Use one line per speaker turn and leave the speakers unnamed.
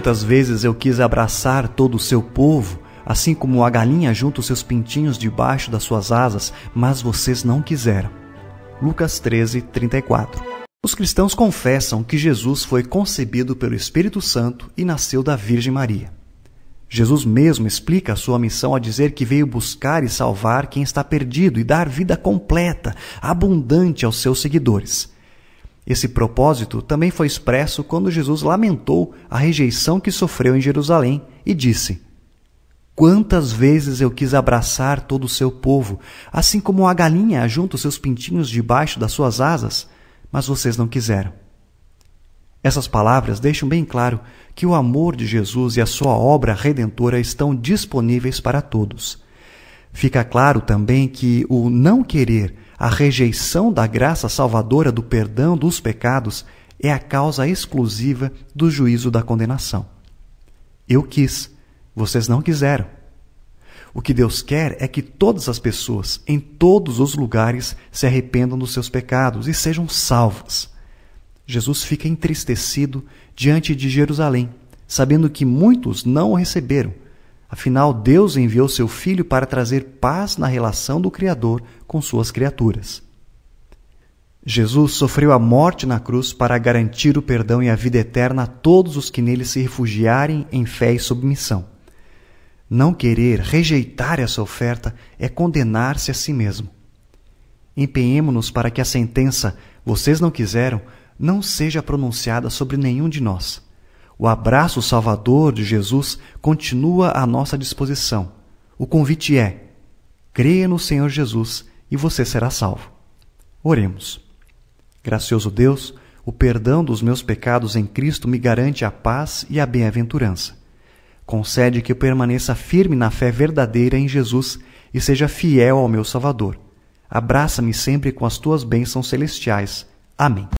Muitas vezes eu quis abraçar todo o seu povo, assim como a galinha junta os seus pintinhos debaixo das suas asas, mas vocês não quiseram. Lucas 13, 34. Os cristãos confessam que Jesus foi concebido pelo Espírito Santo e nasceu da Virgem Maria. Jesus mesmo explica a sua missão ao dizer que veio buscar e salvar quem está perdido e dar vida completa, abundante aos seus seguidores. Esse propósito também foi expresso quando Jesus lamentou a rejeição que sofreu em Jerusalém e disse: Quantas vezes eu quis abraçar todo o seu povo, assim como a galinha ajunta os seus pintinhos debaixo das suas asas, mas vocês não quiseram. Essas palavras deixam bem claro que o amor de Jesus e a sua obra redentora estão disponíveis para todos. Fica claro também que o não querer, a rejeição da graça salvadora do perdão dos pecados, é a causa exclusiva do juízo da condenação. Eu quis, vocês não quiseram. O que Deus quer é que todas as pessoas, em todos os lugares, se arrependam dos seus pecados e sejam salvas. Jesus fica entristecido diante de Jerusalém, sabendo que muitos não o receberam Afinal, Deus enviou seu Filho para trazer paz na relação do Criador com suas criaturas. Jesus sofreu a morte na cruz para garantir o perdão e a vida eterna a todos os que nele se refugiarem em fé e submissão. Não querer rejeitar essa oferta é condenar-se a si mesmo. Empenhemo-nos para que a sentença vocês não quiseram não seja pronunciada sobre nenhum de nós. O abraço salvador de Jesus continua à nossa disposição. O convite é: creia no Senhor Jesus e você será salvo. Oremos. Gracioso Deus, o perdão dos meus pecados em Cristo me garante a paz e a bem-aventurança. Concede que eu permaneça firme na fé verdadeira em Jesus e seja fiel ao meu Salvador. Abraça-me sempre com as tuas bênçãos celestiais. Amém.